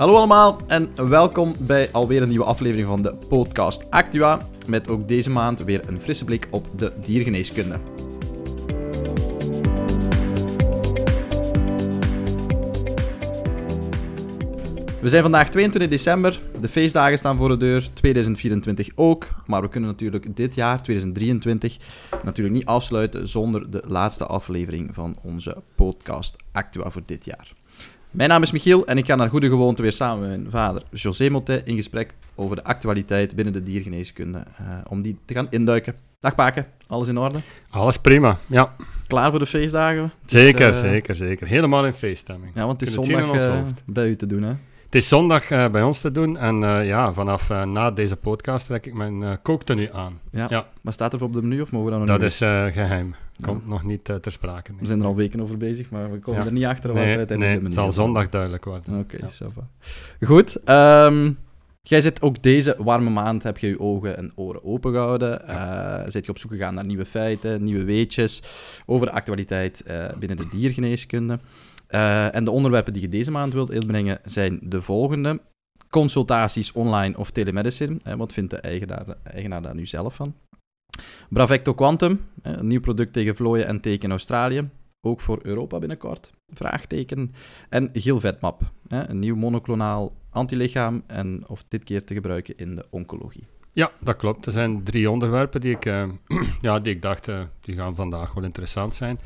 Hallo allemaal en welkom bij alweer een nieuwe aflevering van de podcast Actua. Met ook deze maand weer een frisse blik op de diergeneeskunde. We zijn vandaag 22 december. De feestdagen staan voor de deur. 2024 ook. Maar we kunnen natuurlijk dit jaar, 2023, natuurlijk niet afsluiten zonder de laatste aflevering van onze podcast Actua voor dit jaar. Mijn naam is Michiel en ik ga naar goede gewoonte weer samen met mijn vader José Motet in gesprek over de actualiteit binnen de diergeneeskunde. Eh, om die te gaan induiken. Dag Paken, alles in orde? Alles prima, ja. Klaar voor de feestdagen? Zeker, eh, zeker, zeker. Helemaal in feeststemming. Ja, want het is zondag eh, bij u te doen hè? Het is zondag bij ons te doen en ja, vanaf na deze podcast trek ik mijn kooktenu aan. Ja. ja. Maar staat er voor op de menu of mogen we dan nog Dat is geheim komt nog niet eh, ter sprake. We zijn er al weken over bezig, maar we komen er niet achter het zal zondag duidelijk worden. Oké, okay, Goed. Ehm, jij zit ook deze warme maand, heb je je ogen en oren opengehouden. Eh, zit je op zoek gegaan naar nieuwe feiten, nieuwe weetjes over de actualiteit eh, binnen de diergeneeskunde. en de onderwerpen die je deze maand wilt inbrengen zijn de volgende. Consultaties online of telemedicine. wat vindt de eigenaar, eigenaar daar nu zelf van? Bravecto Quantum, een nieuw product tegen vlooien en teken Australië. Ook voor Europa binnenkort, vraagteken. En Gilvetmap, een nieuw monoclonaal antilichaam en of dit keer te gebruiken in de oncologie. Ja, dat klopt. Er zijn drie onderwerpen die ik, eh, ja, die ik dacht, eh, die gaan vandaag wel interessant zijn.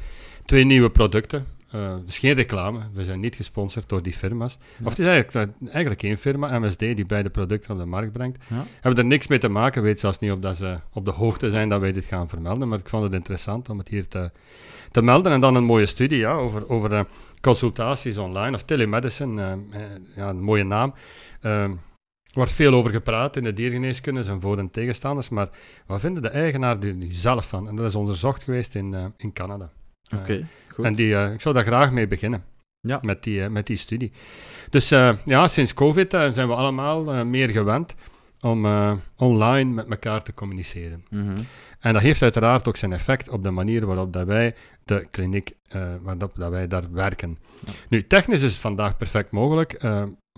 Twee nieuwe producten. Uh, dus geen reclame, we zijn niet gesponsord door die firma's. Of het is eigenlijk, eigenlijk één firma, MSD, die beide producten op de markt brengt. Hebben er niks mee te maken, weet zelfs niet of dat ze op de hoogte zijn dat wij dit gaan vermelden. Maar ik vond het interessant om het hier te, te melden. En dan een mooie studie ja, over, over eh, consultaties online of telemedicine, eh, ja, een mooie naam. Er ehm, wordt veel over gepraat in de diergeneeskunde, zijn voor- en tegenstanders. Maar wat vinden de eigenaar er nu zelf van? En dat is onderzocht geweest in, in Canada. Oké, eh, goed. En die, eh, ik zou daar graag mee beginnen. Ja. Met, die, eh, met die studie. Dus ja, sinds COVID zijn we allemaal meer gewend om online met elkaar te communiceren. Mhm. En dat heeft uiteraard ook zijn effect op de manier waarop dat wij de kliniek, waarop dat wij daar werken. Nu, technisch is het vandaag perfect mogelijk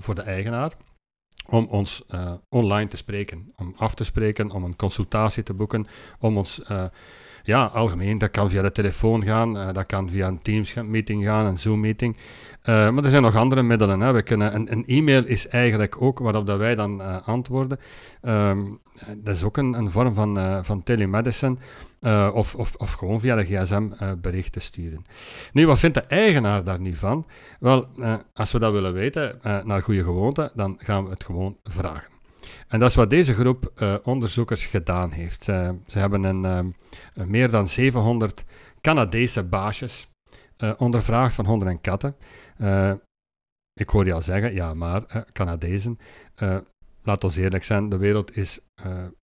voor de eigenaar om ons online te spreken, om af te spreken, om een consultatie te boeken, om ons ja, algemeen. Dat kan via de telefoon gaan, eh, dat kan via een Teams-meeting gaan, een Zoom-meeting. Eh, maar er zijn nog andere middelen. Hè. We kunnen, een, e-mail is eigenlijk ook waarop dat wij dan eh, antwoorden. Ehm, dat is ook een, een vorm van, van telemedicine. of, of, of gewoon via de gsm berichten sturen. Nu, wat vindt de eigenaar daar nu van? Wel, als we dat willen weten, naar goede gewoonte, dan gaan we het gewoon vragen. En dat is wat deze groep eh, onderzoekers gedaan heeft. ze hebben eh, een, meer dan 700 Canadese baasjes uh, ondervraagd van honden en katten. ik hoor je al zeggen, ja maar, Canadezen. laat ons eerlijk zijn, de wereld is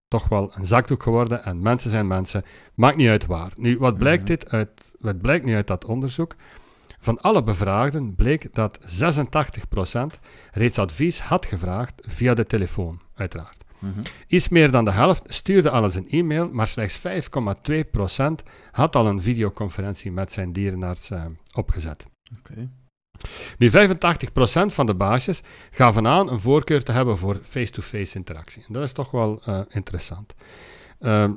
toch wel een zakdoek geworden en mensen zijn mensen. Maakt niet uit waar. Nu, wat blijkt, mhm. dit uit, wat blijkt nu uit dat onderzoek? Van alle bevraagden bleek dat 86% reeds advies had gevraagd via de telefoon uiteraard. Mhm. Iets meer dan de helft stuurde alles een e-mail, maar slechts 5,2% had al een videoconferentie met zijn dierenarts eh, opgezet. Okay. Nu, 85% van de baasjes gaven aan een voorkeur te hebben voor face-to-face interactie. dat is toch wel eh, interessant. Ehm,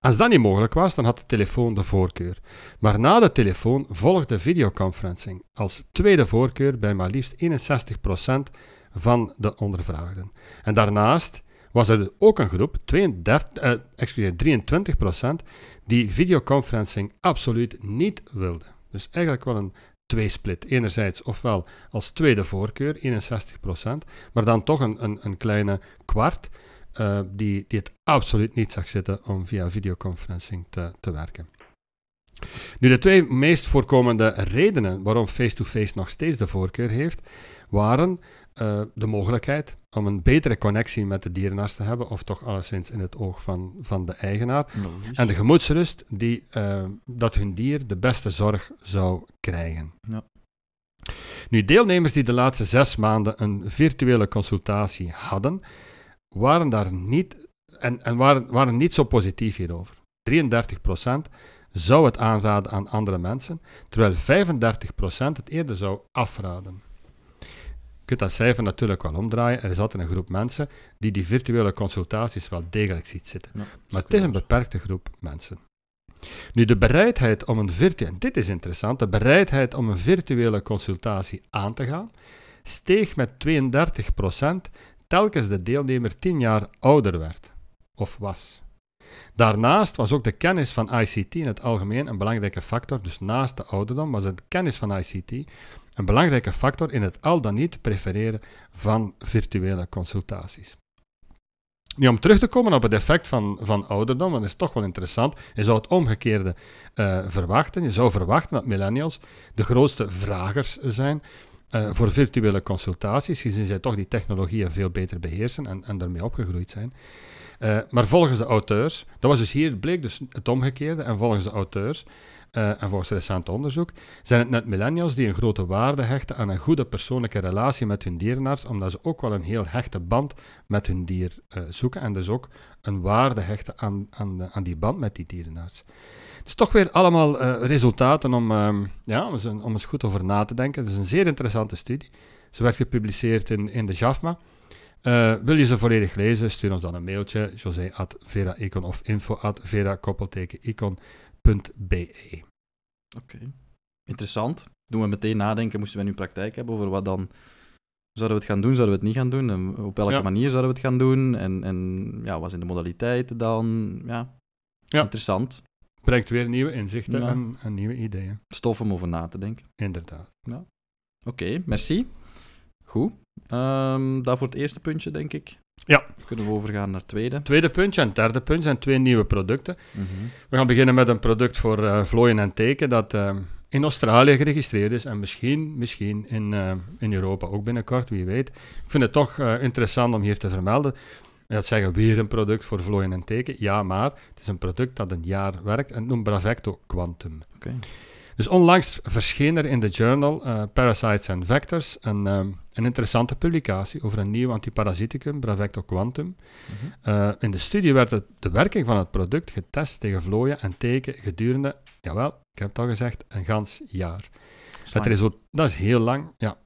als dat niet mogelijk was, dan had de telefoon de voorkeur. Maar na de telefoon volgde videoconferencing als tweede voorkeur bij maar liefst 61% van de ondervraagden. En daarnaast was er ook een groep, 32, eh, excuseer, 23%, die videoconferencing absoluut niet wilde. Dus eigenlijk wel een tweesplit. Enerzijds ofwel als tweede voorkeur, 61%, maar dan toch een, een, een kleine kwart eh, die, die het absoluut niet zag zitten om via videoconferencing te, te werken. Nu, de twee meest voorkomende redenen waarom face to -face nog steeds de voorkeur heeft, waren eh, de mogelijkheid om een betere connectie met de dierenarts te hebben, of toch alleszins in het oog van, van de eigenaar. En de gemoedsrust die, eh, dat hun dier de beste zorg zou krijgen. Ja. Nu, deelnemers die de laatste zes maanden een virtuele consultatie hadden, waren daar niet, en, en waren, waren niet zo positief hierover. 33% zou het aanraden aan andere mensen, terwijl 35% het eerder zou afraden kunt dat cijfer natuurlijk wel omdraaien. Er is altijd een groep mensen die die virtuele consultaties wel degelijk ziet zitten. maar het is een beperkte groep mensen. Nu, de bereidheid om een virtuele, dit is interessant, de bereidheid om een virtuele consultatie aan te gaan, steeg met 32% telkens de deelnemer 10 jaar ouder werd of was. Daarnaast was ook de kennis van ICT in het algemeen een belangrijke factor. Dus naast de ouderdom was de kennis van ICT een belangrijke factor in het al dan niet prefereren van virtuele consultaties. Nu, om terug te komen op het effect van, van ouderdom, want dat is toch wel interessant. Je zou het omgekeerde eh, verwachten. Je zou verwachten dat millennials de grootste vragers zijn eh, voor virtuele consultaties, gezien zij toch die technologieën veel beter beheersen en, en daarmee opgegroeid zijn. Eh, maar volgens de auteurs, dat was dus hier, bleek dus het omgekeerde, en volgens de auteurs eh, en volgens recent onderzoek, zijn het net millennials die een grote waarde hechten aan een goede persoonlijke relatie met hun dierenarts, omdat ze ook wel een heel hechte band met hun dier eh, zoeken en dus ook een waarde hechten aan, eh, aan, die band met die dierenarts. Het is toch weer allemaal resultaten om, ehm, ja, om, eens, om eens goed over na te denken. Het is een zeer interessante studie. Ze werd gepubliceerd in, in de JAFMA. wil je ze volledig lezen? Stuur ons dan een mailtje. José at of info at Vera BE. Oké, interessant. Doen we meteen nadenken, moesten we nu praktijk hebben over wat dan... Zouden we het gaan doen, zouden we het niet gaan doen? op welke manier zouden we het gaan doen? En, en ja, wat zijn de modaliteiten dan? Ja, ja. interessant. Brengt weer nieuwe inzichten en, en, nieuwe ideeën. Stof om over na te denken. Inderdaad. Ja. Oké, merci. Goed. Um, dat voor het eerste puntje, denk ik. Ja. Dan kunnen we overgaan naar het tweede. Tweede puntje en derde puntje zijn twee nieuwe producten. Mhm. We gaan beginnen met een product voor uh, vlooien en teken dat eh, in Australië geregistreerd is en misschien, misschien in, eh, in Europa ook binnenkort, wie weet. Ik vind het toch interessant om hier te vermelden. Dat zeggen weer een product voor vlooien en teken. Ja, maar het is een product dat een jaar werkt en noemt Bravecto Quantum. Oké. Dus onlangs verscheen er in de journal Parasites and Vectors een ehm, een interessante publicatie over een nieuw antiparasiticum, Bravecto quantum. Mhm. Eh, in de studie werd het, de werking van het product getest tegen vlooien en teken gedurende, jawel, ik heb het al gezegd, een gans jaar. Dat, is heel lang, ja.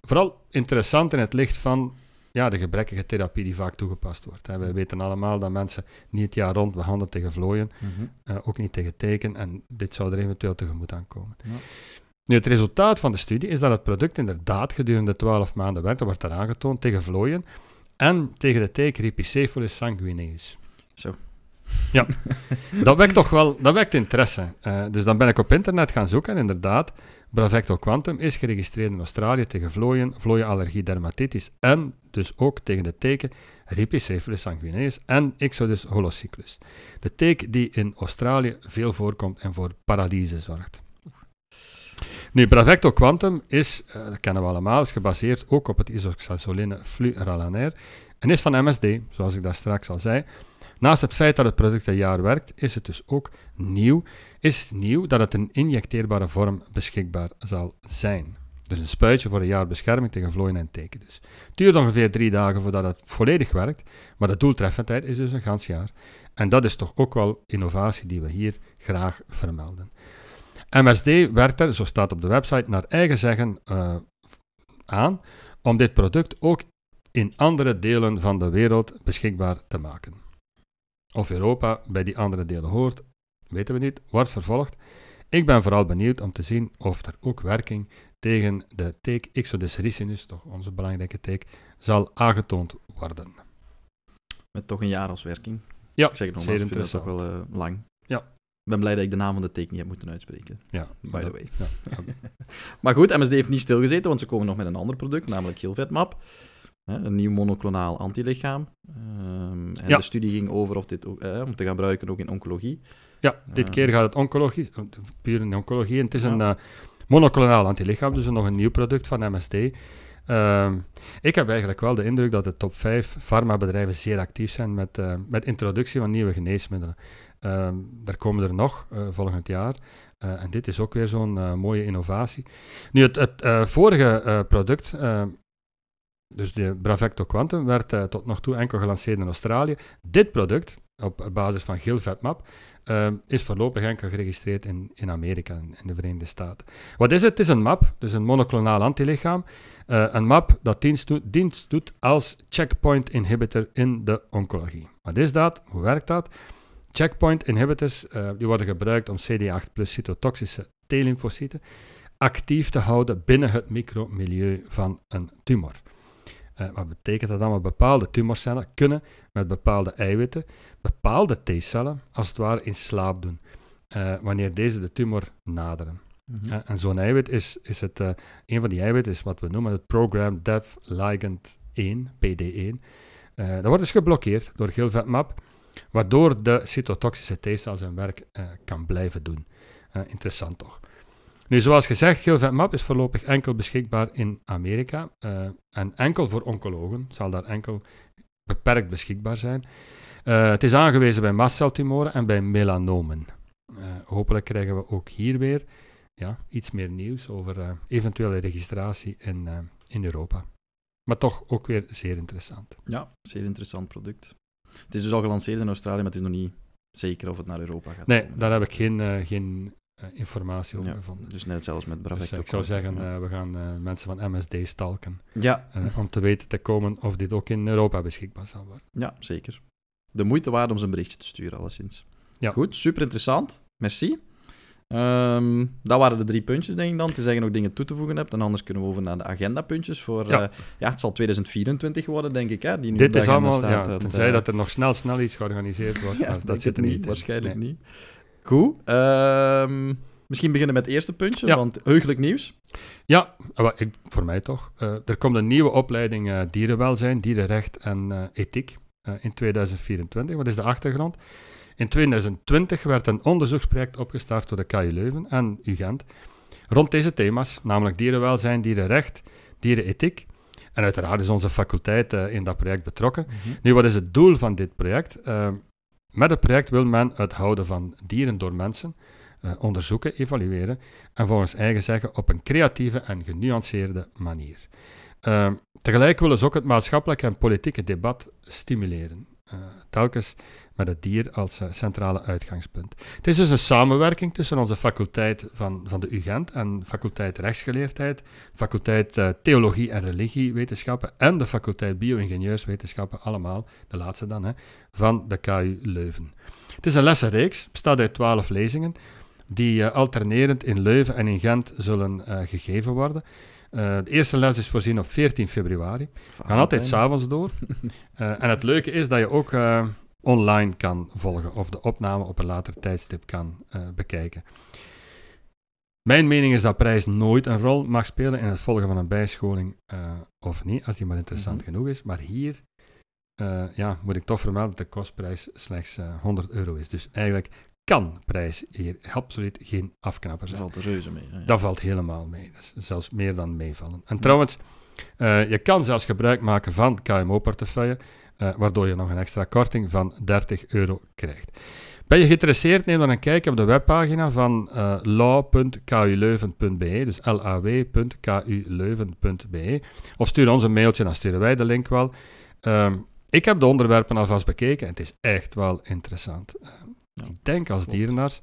Vooral interessant in het licht van ja, de gebrekkige therapie die vaak toegepast wordt. We mhm. weten allemaal dat mensen niet het jaar rond behandelen tegen vlooien, mhm. eh, ook niet tegen teken, en dit zou er eventueel tegemoet aan komen. Ja. Nu, het resultaat van de studie is dat het product inderdaad gedurende 12 maanden werkt, dat wordt daar aangetoond, tegen vlooien en tegen de teken Ripicephalus sanguineus. Zo. Ja, dat wekt toch wel, dat wekt interesse. Eh, dus dan ben ik op internet gaan zoeken en inderdaad, Bravecto Quantum is geregistreerd in Australië tegen vlooien, vlooienallergie, dermatitis en dus ook tegen de teken Ripicephalus sanguineus en Ixodus holocyclus. De teek die in Australië veel voorkomt en voor paralyse zorgt. Nu, Bravecto Quantum is, eh, dat kennen we allemaal, is gebaseerd ook op het isoxazoline fluoralaner en is van MSD, zoals ik daar straks al zei. Naast het feit dat het product een jaar werkt, is het dus ook nieuw. Is nieuw dat het een injecteerbare vorm beschikbaar zal zijn. Dus een spuitje voor een jaar bescherming tegen vlooien en teken. Dus. Het duurt ongeveer drie dagen voordat het volledig werkt, maar de doeltreffendheid is dus een gans jaar. En dat is toch ook wel innovatie die we hier graag vermelden. MSD werkt er, zo staat op de website, naar eigen zeggen eh, aan om dit product ook in andere delen van de wereld beschikbaar te maken. Of Europa bij die andere delen hoort, weten we niet, wordt vervolgd. Ik ben vooral benieuwd om te zien of er ook werking tegen de teek Exodus ricinus, toch onze belangrijke teek, zal aangetoond worden. Met toch een jaar als werking. Ja, ik zeg het nog, dat toch wel eh, lang ben blij dat ik de naam van de teken niet heb moeten uitspreken. Ja, by the way. Ja, maar goed, MSD heeft niet stilgezeten, want ze komen nog met een ander product, namelijk Gilvetmap. Een nieuw monoclonaal antilichaam. Um, en de studie ging over of dit ook, om te gaan gebruiken ook in oncologie. Ja, dit ehm. keer gaat het oncologie, eh, puur in oncologie. En het is een uh, monoclonaal antilichaam, dus nog een nieuw product van MSD. Ehm, ik heb eigenlijk wel de indruk dat de top 5 farmabedrijven zeer actief zijn met, uh, met introductie van nieuwe geneesmiddelen daar ehm, komen er nog eh, volgend jaar. Eh, en dit is ook weer zo'n eh, mooie innovatie. Nu, het, het vorige product, ehm, dus de Bravecto Quantum, werd tot nog toe enkel gelanceerd in Australië. Dit product, op basis van Gilvetmap, ehm, is voorlopig enkel geregistreerd in, in Amerika, in de Verenigde Staten. Wat is het? Het is een map, dus een monoclonaal antilichaam. een map dat dienst, doet, dienst doet als checkpoint inhibitor in de oncologie. Wat is dat? Hoe werkt dat? Checkpoint inhibitors eh, die worden gebruikt om CD8 plus cytotoxische T-lymfocyten actief te houden binnen het micromilieu van een tumor. Eh, wat betekent dat dan? bepaalde tumorcellen kunnen met bepaalde eiwitten bepaalde T-cellen als het ware in slaap doen eh, wanneer deze de tumor naderen. Mhm. en zo'n eiwit is, is het, een van die eiwitten is wat we noemen het Program Dev Ligand 1, PD1. dat wordt dus geblokkeerd door Gilvetmap waardoor de cytotoxische T-cel zijn werk eh, kan blijven doen. Eh, interessant toch? Nu, zoals gezegd, Gilvetmap is voorlopig enkel beschikbaar in Amerika eh, en enkel voor oncologen, zal daar enkel beperkt beschikbaar zijn. het is aangewezen bij mastceltumoren en bij melanomen. hopelijk krijgen we ook hier weer ja, iets meer nieuws over eventuele registratie in, in Europa. Maar toch ook weer zeer interessant. Ja, zeer interessant product. Het is dus al gelanceerd in Australië, maar het is nog niet zeker of het naar Europa gaat. Nee, daar heb ik geen, eh, geen eh, informatie over gevonden. Dus net zelfs met Bravecto. Dus, eh, ik zou zeggen, we gaan mensen van MSD stalken. Ja. om te weten te komen of dit ook in Europa beschikbaar zal worden. Ja, zeker. De moeite waard om ze een berichtje te sturen, alleszins. Ja. Goed, super interessant. Merci. Ehm, dat waren de drie puntjes, denk ik dan. Tenzij je nog dingen toe te voegen hebt. En anders kunnen we over naar de agendapuntjes. Voor, ja. Eh, ja, het zal 2024 worden, denk ik. Hè, die Dit is allemaal, staat, ja, tenzij eh, dat er nog snel, snel iets georganiseerd wordt. dat zit er niet. In. Waarschijnlijk niet. Goed. Ehm, misschien beginnen met het eerste puntje, ja. want heugelijk nieuws. Ja, ah, voor mij toch. Eh, er komt een nieuwe opleiding dierenwelzijn, dierenrecht en ethiek in 2024. Wat is de achtergrond? In 2020 werd een onderzoeksproject opgestart door de KU Leuven en UGent rond deze thema's, namelijk dierenwelzijn, dierenrecht, dierenethiek. En uiteraard is onze faculteit eh, in dat project betrokken. Mhm. Nu, wat is het doel van dit project? Eh, met het project wil men het houden van dieren door mensen eh, onderzoeken, evalueren en volgens eigen zeggen op een creatieve en genuanceerde manier. tegelijk willen ze ook het maatschappelijk en politieke debat stimuleren. telkens met het dier als eh, centrale uitgangspunt. Het is dus een samenwerking tussen onze faculteit van, van de UGent en faculteit rechtsgeleerdheid, faculteit eh, theologie en religiewetenschappen en de faculteit bio-ingenieurswetenschappen, allemaal, de laatste dan, hè, van de KU Leuven. Het is een lessenreeks, bestaat uit twaalf lezingen, die uh, alternerend in Leuven en in Gent zullen gegeven worden. de eerste les is voorzien op 14 februari. We gaan altijd s'avonds door. en het leuke is dat je ook online kan volgen of de opname op een later tijdstip kan eh, bekijken. Mijn mening is dat prijs nooit een rol mag spelen in het volgen van een bijscholing eh, of niet, als die maar interessant mhm. genoeg is. Maar hier eh, ja, moet ik toch vermelden dat de kostprijs slechts 100 euro is. Dus eigenlijk kan prijs hier absoluut geen afknapper zijn. Dat valt reuze mee. ja. Dat valt helemaal mee. Dat is zelfs meer dan meevallen. En trouwens, je kan zelfs gebruik maken van KMO-portefeuille eh, waardoor je nog een extra korting van 30 euro krijgt. Ben je geïnteresseerd, neem dan een kijkje op de webpagina van uh, eh, law.kuleuven.be, dus law.kuleuven.be, of stuur ons een mailtje, dan sturen wij de link wel. Ehm, ik heb de onderwerpen alvast bekeken en het is echt wel interessant. Ehm, ik denk als dierenarts,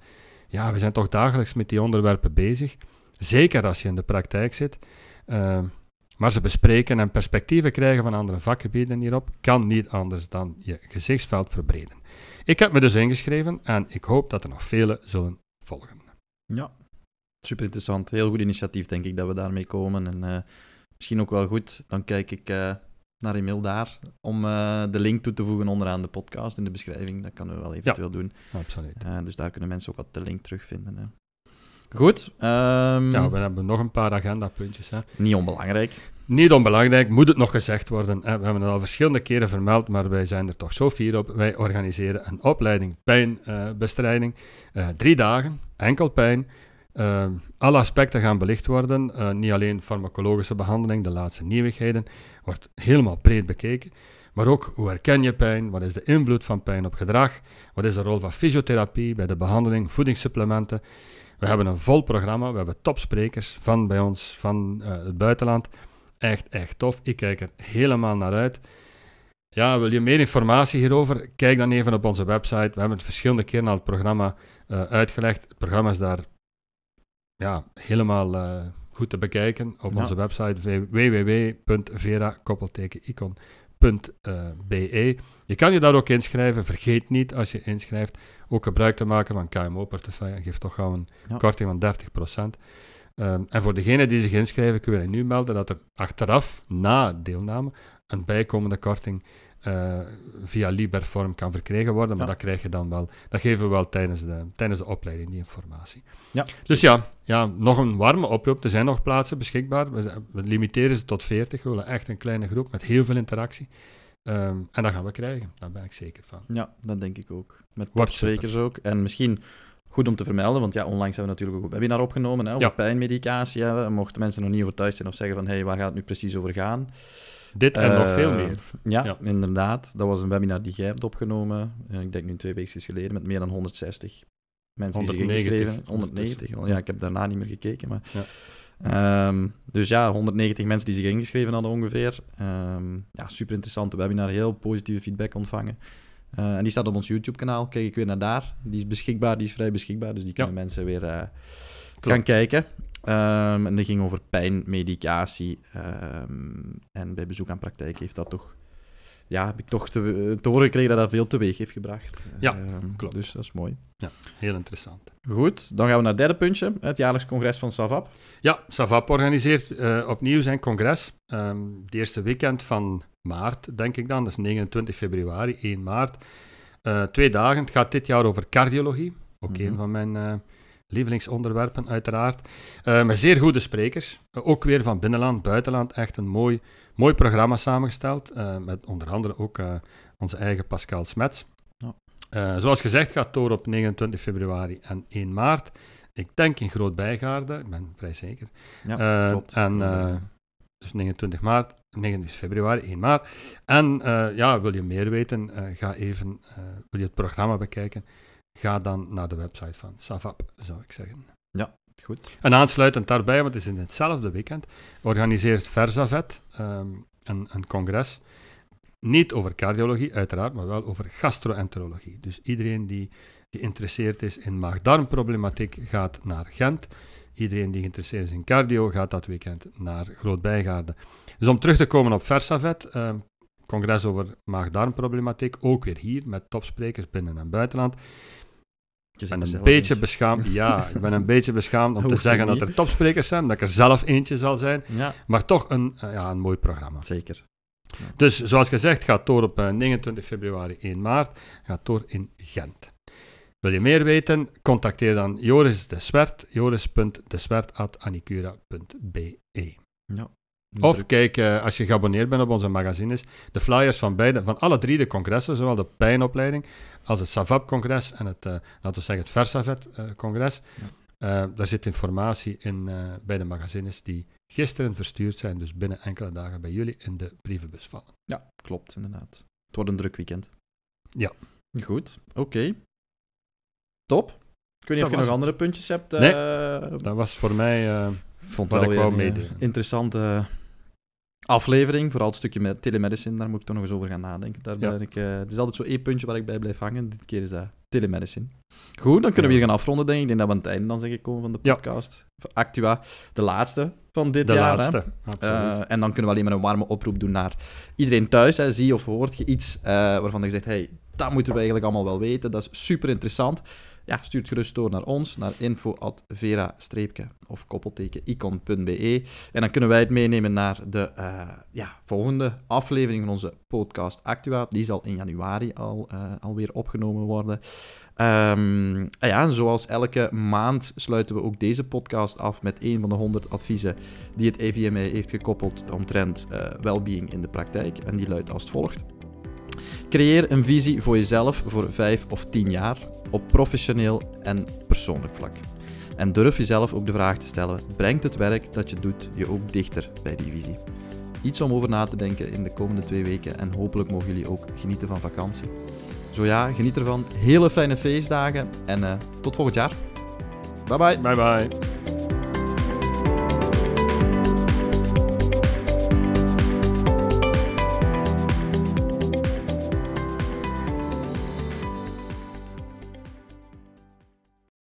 ja, we zijn toch dagelijks met die onderwerpen bezig. Zeker als je in de praktijk zit. Uh, maar ze bespreken en perspectieven krijgen van andere vakgebieden hierop kan niet anders dan je gezichtsveld verbreden. Ik heb me dus ingeschreven en ik hoop dat er nog vele zullen volgen. Ja, super interessant. Heel goed initiatief, denk ik, dat we daarmee komen. En eh, misschien ook wel goed. Dan kijk ik eh, naar e-mail daar om eh, de link toe te voegen onderaan de podcast in de beschrijving. Dat kunnen we wel eventueel ja, doen. Absoluut. dus daar kunnen mensen ook wat de link terugvinden. Hè. Goed. Ehm, ja, we hebben nog een paar agendapuntjes. Hè. Niet onbelangrijk. Niet onbelangrijk, moet het nog gezegd worden. We hebben het al verschillende keren vermeld, maar wij zijn er toch zo fier op. Wij organiseren een opleiding pijnbestrijding. Eh, drie dagen, enkel pijn. Ehm, alle aspecten gaan belicht worden. Eh, niet alleen farmacologische behandeling, de laatste nieuwigheden, wordt helemaal breed bekeken. Maar ook hoe herken je pijn? Wat is de invloed van pijn op gedrag? Wat is de rol van fysiotherapie bij de behandeling, voedingssupplementen? We hebben een vol programma, we hebben topsprekers van bij ons, van eh, het buitenland. Echt, echt tof. Ik kijk er helemaal naar uit. Ja, wil je meer informatie hierover? Kijk dan even op onze website. We hebben het verschillende keren naar het programma eh, uitgelegd. Het programma is daar ja, helemaal eh, goed te bekijken op onze website www.vera-icon.com .be. Je kan je daar ook inschrijven. Vergeet niet als je inschrijft ook gebruik te maken van KMO-portefeuille. Geef toch gauw een korting van 30%. Um, en voor degenen die zich inschrijven, kunnen we nu melden dat er achteraf, na deelname, een bijkomende korting eh, via Liberform kan verkregen worden, maar dat krijg je dan wel. Dat geven we wel tijdens de, tijdens de opleiding, die informatie. Ja, dus ja, ja, nog een warme oproep. Er zijn nog plaatsen beschikbaar. We, limiteren ze tot 40. We willen echt een kleine groep met heel veel interactie. Ehm, en dat gaan we krijgen, daar ben ik zeker van. Ja, dat denk ik ook. Met sprekers ook. En misschien goed om te vermelden, want ja, onlangs hebben we natuurlijk ook een webinar opgenomen hè, ja. pijnmedicatie. Hè. Mochten mensen nog niet over thuis zijn of zeggen van, hey, waar gaat het nu precies over gaan? Dit en nog veel eh, meer. Ja, inderdaad. Dat was een webinar die jij hebt opgenomen. Eh, ik denk nu twee weken geleden, met meer dan 160 mensen die zich ingeschreven 190. Ja, ik heb daarna niet meer gekeken. Maar, ja. Ehm, dus ja, 190 mensen die zich ingeschreven hadden ongeveer. Um, ja, super interessante webinar. Heel positieve feedback ontvangen. Eh, en die staat op ons YouTube-kanaal. Kijk ik weer naar daar. Die is beschikbaar, die is vrij beschikbaar. Dus die kunnen mensen weer gaan kijken. Ehm, en dat ging over pijn, medicatie. Ehm, en bij bezoek aan praktijk heeft dat toch, ja, heb ik toch te, horen gekregen dat dat veel teweeg heeft gebracht. Ja, ehm, klopt. Dus dat is mooi. Ja, heel interessant. Goed, dan gaan we naar het derde puntje, het jaarlijks congres van SAVAP. Ja, SAVAP organiseert eh, opnieuw zijn congres. de eerste weekend van maart, denk ik dan, dat is 29 februari, 1 maart. Eh, twee dagen. Het gaat dit jaar over cardiologie, ook mhm. een van mijn... Eh, lievelingsonderwerpen, uiteraard. Uh, met zeer goede sprekers. Eh, ook weer van binnenland, buitenland. Echt een mooi, mooi programma samengesteld. Eh, met onder andere ook onze eigen Pascal Smets. Ja. zoals gezegd gaat door op 29 februari en 1 maart. Ik denk in Groot Bijgaarden, ik ben vrij zeker. Ja, klopt. En dus 29 maart, 29 februari, 1 maart. En ja, wil je meer weten, ga even wil je het programma bekijken ga dan naar de website van Savap, zou ik zeggen. Ja, goed. En aansluitend daarbij, want het is in hetzelfde weekend, organiseert Versavet ehm, een, een congres. Niet over cardiologie, uiteraard, maar wel over gastroenterologie. Dus iedereen die geïnteresseerd is in maag-darmproblematiek gaat naar Gent. Iedereen die geïnteresseerd is in cardio gaat dat weekend naar Groot-Bijgaarden. Dus om terug te komen op Versavet, ehm, congres over maag-darmproblematiek, ook weer hier met topsprekers binnen en buitenland een beetje beschaamd. Ja, ik ben een beetje beschaamd om te zeggen dat er topsprekers zijn, dat ik er zelf eentje zal zijn. Maar toch een, eh, ja, een mooi programma. Zeker. Dus zoals gezegd, gaat door op 29 eh, februari 1 maart. Gaat door in Gent. Wil je meer weten? Contacteer dan Joris de Swert, joris.deswert.anicura.be. Ja. Of kijk, eh, als je geabonneerd bent op onze magazines, de flyers van, beide, van alle drie de congressen, zowel de pijnopleiding als het SAVAP-congres en het, eh, laten we zeggen, het Versavet-congres. Eh, daar zit informatie in bij de magazines die gisteren verstuurd zijn, dus binnen enkele dagen bij jullie in de brievenbus vallen. Ja, klopt, inderdaad. Het wordt een druk weekend. Ja. Goed, oké. Top. Ik weet niet of je nog andere puntjes hebt. Nee, dat was voor mij uh, vond wat wel ik Interessante aflevering. Vooral het stukje met telemedicine, daar moet ik toch nog eens over gaan nadenken. Daar ben ik, eh, het is altijd zo één puntje waar ik bij blijf hangen. Dit keer is dat telemedicine. Goed, dan kunnen we hier gaan afronden, denk ik. Ik denk dat we aan het einde dan zeggen komen van de podcast. Actua, de laatste van dit de jaar. De laatste, uh, en dan kunnen we alleen maar een warme oproep doen naar iedereen thuis. Hè. Zie of hoort je iets eh, waarvan je zegt, hey, dat moeten we eigenlijk allemaal wel weten. Dat is super interessant ja, stuur het gerust door naar ons, naar info.vera- of koppelteken icon.be. En dan kunnen wij het meenemen naar de eh, ja, volgende aflevering van onze podcast Actua. Die zal in januari al, uh, alweer opgenomen worden. Ehm, ah ja, zoals elke maand sluiten we ook deze podcast af met een van de 100 adviezen die het EVMA e heeft gekoppeld omtrent uh, wellbeing in de praktijk. En die luidt als volgt. Creëer een visie voor jezelf voor 5 of 10 jaar op professioneel en persoonlijk vlak. En durf jezelf ook de vraag te stellen: brengt het werk dat je doet je ook dichter bij die visie? Iets om over na te denken in de komende twee weken en hopelijk mogen jullie ook genieten van vakantie. Zo ja, geniet ervan. Hele fijne feestdagen en eh, tot volgend jaar. Bye bye. Bye bye.